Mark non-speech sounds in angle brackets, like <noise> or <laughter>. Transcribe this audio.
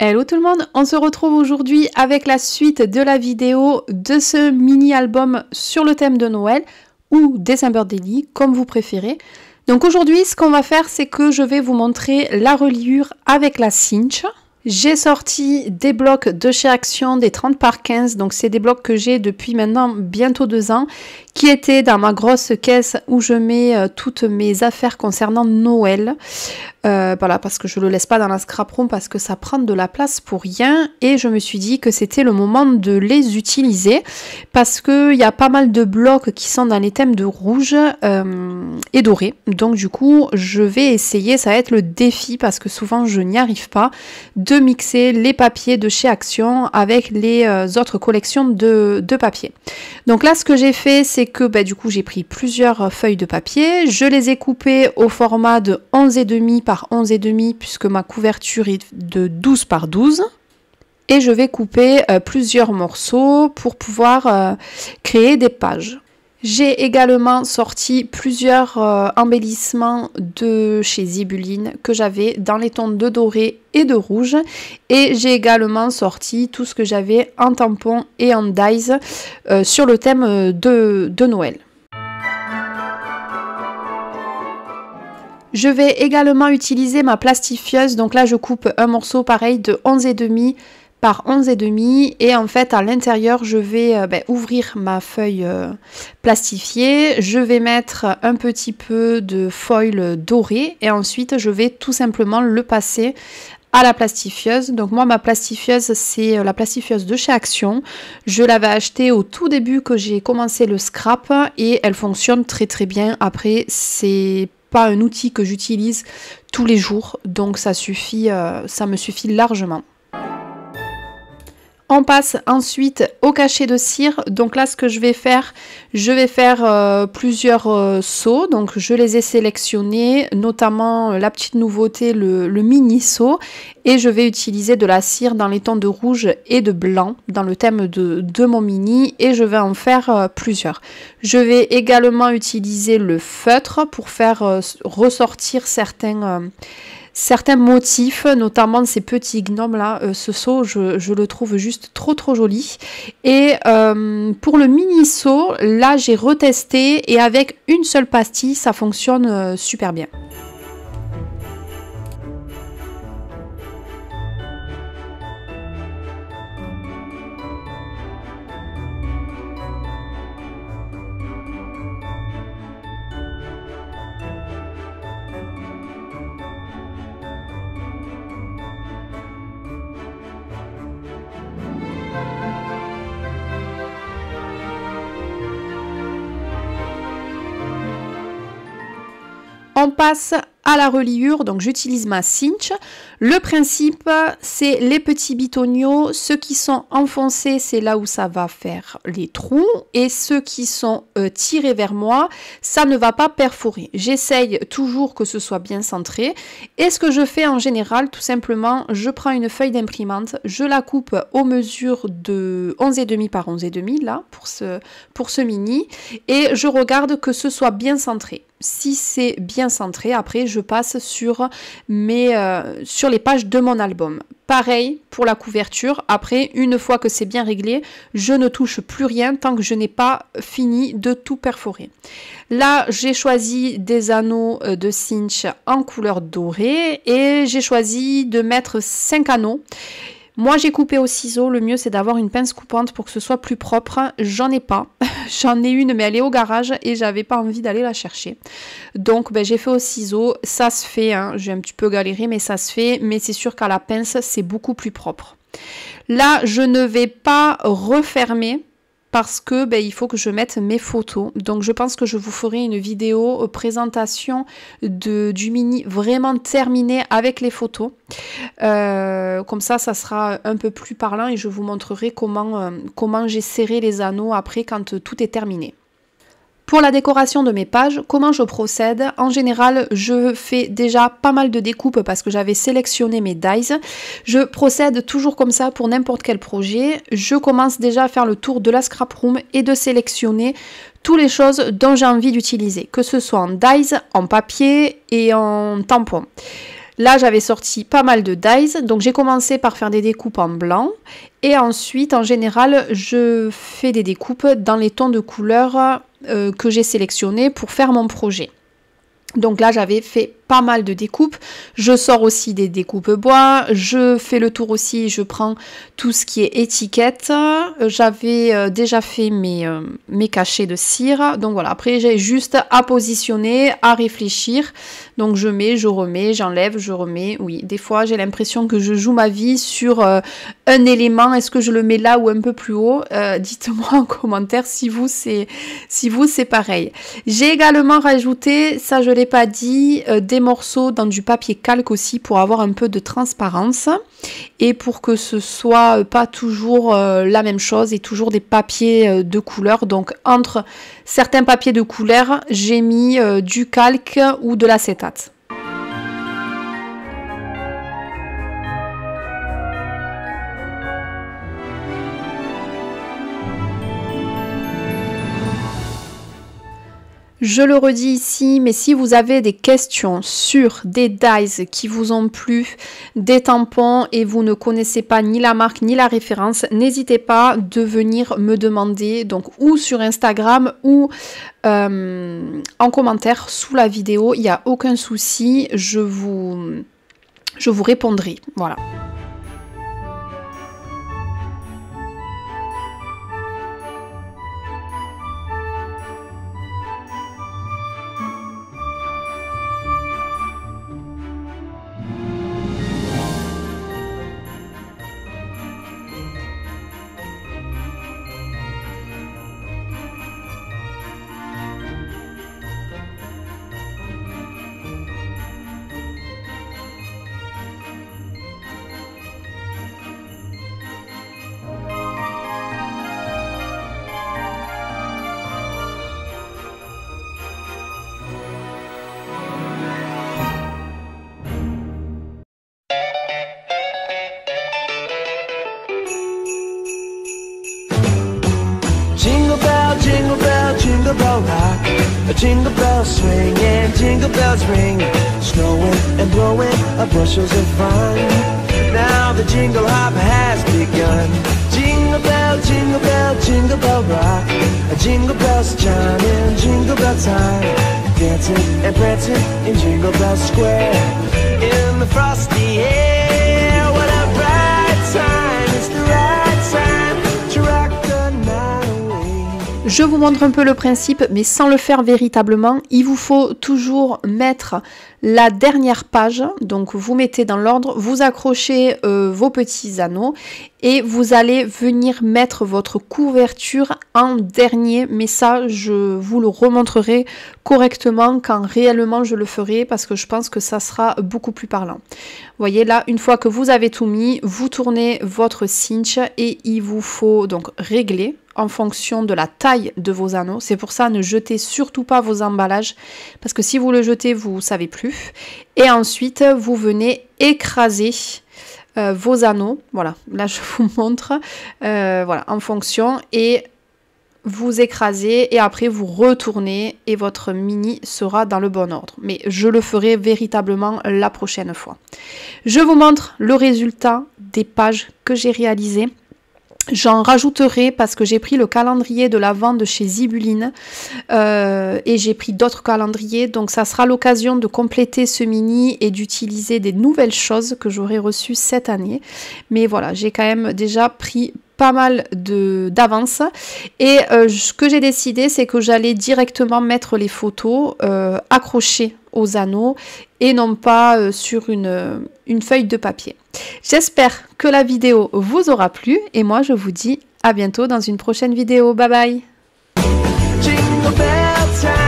Hello tout le monde, on se retrouve aujourd'hui avec la suite de la vidéo de ce mini-album sur le thème de Noël ou December Daily, comme vous préférez. Donc aujourd'hui, ce qu'on va faire, c'est que je vais vous montrer la reliure avec la cinch. J'ai sorti des blocs de chez Action, des 30 par 15, donc c'est des blocs que j'ai depuis maintenant bientôt deux ans, qui étaient dans ma grosse caisse où je mets euh, toutes mes affaires concernant Noël. Euh, voilà, parce que je le laisse pas dans la scrap room parce que ça prend de la place pour rien. Et je me suis dit que c'était le moment de les utiliser parce qu'il y a pas mal de blocs qui sont dans les thèmes de rouge euh, et doré. Donc du coup, je vais essayer, ça va être le défi parce que souvent je n'y arrive pas, de mixer les papiers de chez Action avec les euh, autres collections de, de papier. Donc là, ce que j'ai fait, c'est que bah, du coup, j'ai pris plusieurs feuilles de papier, je les ai coupées au format de 11,5 par et demi puisque ma couverture est de 12 par 12. Et je vais couper euh, plusieurs morceaux pour pouvoir euh, créer des pages. J'ai également sorti plusieurs euh, embellissements de chez Zibuline que j'avais dans les tons de doré et de rouge. Et j'ai également sorti tout ce que j'avais en tampon et en dies sur le thème de, de Noël. Je vais également utiliser ma plastifieuse. Donc là, je coupe un morceau pareil de et 11,5 par 11,5 et Et en fait à l'intérieur je vais euh, ben, ouvrir ma feuille euh, plastifiée, je vais mettre un petit peu de foil doré et ensuite je vais tout simplement le passer à la plastifieuse. Donc moi ma plastifieuse c'est euh, la plastifieuse de chez Action. Je l'avais achetée au tout début que j'ai commencé le scrap et elle fonctionne très très bien. Après c'est pas un outil que j'utilise tous les jours, donc ça suffit, euh, ça me suffit largement. On passe ensuite au cachet de cire. Donc là, ce que je vais faire, je vais faire euh, plusieurs euh, seaux, Donc je les ai sélectionnés, notamment euh, la petite nouveauté, le, mini seau Et je vais utiliser de la cire dans les tons de rouge et de blanc, dans le thème de, de mon mini. Et je vais en faire plusieurs. Je vais également utiliser le feutre pour faire ressortir certains certains motifs, notamment ces petits gnomes là, euh, ce seau je, le trouve juste trop trop joli. Et euh, pour le mini saut là j'ai retesté et avec une seule pastille ça fonctionne euh, super bien. Então, passa à la reliure, donc j'utilise ma cinch. Le principe, c'est les petits bitoniaux, ceux qui sont enfoncés, c'est là où ça va faire les trous, et ceux qui sont euh, tirés vers moi, ça ne va pas perforer. J'essaye toujours que ce soit bien centré, et ce que je fais en général, tout simplement, je prends une feuille d'imprimante, je la coupe aux mesures de et demi par 11,5, là, pour ce, pour ce mini, et je regarde que ce soit bien centré. Si c'est bien centré, après, je passe sur, mes, euh, sur les pages de mon album. Pareil pour la couverture. Après, une fois que c'est bien réglé, je ne touche plus rien tant que je n'ai pas fini de tout perforer. Là, j'ai choisi des anneaux euh, de cinch en couleur dorée et j'ai choisi de mettre cinq anneaux moi, j'ai coupé au ciseau. Le mieux, c'est d'avoir une pince coupante pour que ce soit plus propre. J'en ai pas. <laughs> J'en ai une, mais elle est au garage et j'avais pas envie d'aller la chercher. Donc, ben, j'ai fait au ciseau. Ça se fait. Hein. J'ai un petit peu galéré, mais ça se fait. Mais c'est sûr qu'à la pince, c'est beaucoup plus propre. Là, je ne vais pas refermer parce que ben, il faut que je mette mes photos. Donc je pense que je vous ferai une vidéo euh, présentation de, du mini vraiment terminée avec les photos. Euh, comme ça, ça sera un peu plus parlant et je vous montrerai comment, euh, comment j'ai serré les anneaux après quand tout est terminé. Pour la décoration de mes pages, comment je procède En général, je fais déjà pas mal de découpes parce que j'avais sélectionné mes dies. Je procède toujours comme ça pour n'importe quel projet. Je commence déjà à faire le tour de la scrap room et de sélectionner toutes les choses dont j'ai envie d'utiliser, que ce soit en dies, en papier et en tampon. Là, j'avais sorti pas mal de dies, donc j'ai commencé par faire des découpes en blanc. Et ensuite, en général, je fais des découpes dans les tons de couleurs euh, que j'ai sélectionnés pour faire mon projet. Donc là, j'avais fait pas mal de découpes. Je sors aussi des découpes bois. Je fais le tour aussi, je prends tout ce qui est étiquette. J'avais euh, déjà fait mes, euh, mes cachets de cire. Donc voilà, après j'ai juste à positionner, à réfléchir. Donc je mets, je remets, j'enlève, je remets. Oui, des fois j'ai l'impression que je joue ma vie sur euh, un élément. Est-ce que je le mets là ou un peu plus haut Dites-moi en commentaire si vous c'est si vous c'est pareil. J'ai également rajouté, ça je ne l'ai pas dit, des des morceaux dans du papier calque aussi pour avoir un peu de transparence et pour que ce soit euh, pas toujours euh, la même chose et toujours des papiers euh, de couleur. Donc entre certains papiers de couleur, j'ai mis du calque ou de l'acétate. Je le redis ici, mais si vous avez des questions sur des dies qui vous ont plu, des tampons et vous ne connaissez pas ni la marque ni la référence, n'hésitez pas de venir me demander donc ou sur Instagram ou euh, en commentaire sous la vidéo. Il n'y a aucun souci, je vous, je vous répondrai. Voilà. Jingle bells swing and jingle bells ring Snowing and blowing are bushels of fun Now the jingle hop has begun Jingle bell, jingle bell, jingle bell rock Jingle bells chime in jingle bell time Dancing and prancing in Jingle Bell Square In the frosty air Je vous montre un peu le principe, mais sans le faire véritablement, il vous faut toujours mettre la dernière page. Donc vous mettez dans l'ordre, vous accrochez euh, vos petits anneaux et vous allez venir mettre votre couverture en dernier. Mais ça, je vous le remontrerai correctement quand réellement je le ferai parce que je pense que ça sera beaucoup plus parlant. Vous voyez là, une fois que vous avez tout mis, vous tournez votre cinch et il vous faut donc régler en fonction de la taille de vos anneaux. C'est pour ça, ne jetez surtout pas vos emballages, parce que si vous le jetez, vous savez plus. Et ensuite, vous venez écraser euh, vos anneaux. Voilà, là je vous <laughs> montre, euh, voilà, en fonction. Et vous écrasez et après vous retournez et votre mini sera dans le bon ordre. Mais je le ferai véritablement la prochaine fois. Je vous montre le résultat des pages que j'ai réalisées. J'en rajouterai parce que j'ai pris le calendrier de la vente chez Zibuline euh, et j'ai pris d'autres calendriers. Donc ça sera l'occasion de compléter ce mini et d'utiliser des nouvelles choses que j'aurai reçues cette année. Mais voilà, j'ai quand même déjà pris pas mal d'avance. Et euh, ce que j'ai décidé, c'est que j'allais directement mettre les photos euh, accrochées aux anneaux et non pas sur une, une feuille de papier. J'espère que la vidéo vous aura plu et moi je vous dis à bientôt dans une prochaine vidéo. Bye bye